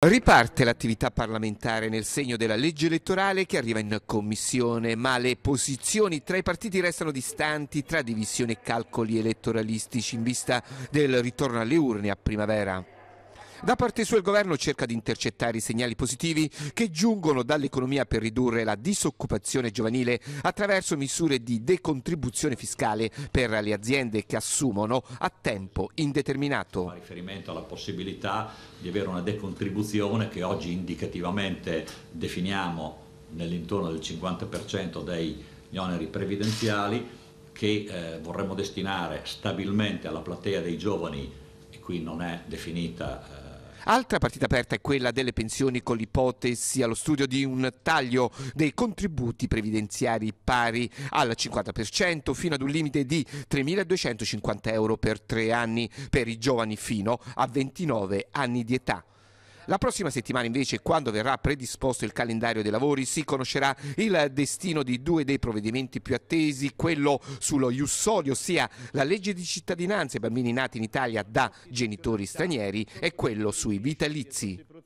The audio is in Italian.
Riparte l'attività parlamentare nel segno della legge elettorale che arriva in commissione, ma le posizioni tra i partiti restano distanti tra divisione e calcoli elettoralistici in vista del ritorno alle urne a primavera. Da parte sua il governo cerca di intercettare i segnali positivi che giungono dall'economia per ridurre la disoccupazione giovanile attraverso misure di decontribuzione fiscale per le aziende che assumono a tempo indeterminato. Fa riferimento alla possibilità di avere una decontribuzione che oggi indicativamente definiamo nell'intorno del 50% degli oneri previdenziali che eh, vorremmo destinare stabilmente alla platea dei giovani qui non è definita. Eh, Altra partita aperta è quella delle pensioni con l'ipotesi allo studio di un taglio dei contributi previdenziari pari al 50% fino ad un limite di 3.250 euro per tre anni per i giovani fino a 29 anni di età. La prossima settimana invece, quando verrà predisposto il calendario dei lavori, si conoscerà il destino di due dei provvedimenti più attesi, quello sullo Jussoli, ossia la legge di cittadinanza ai bambini nati in Italia da genitori stranieri e quello sui vitalizi.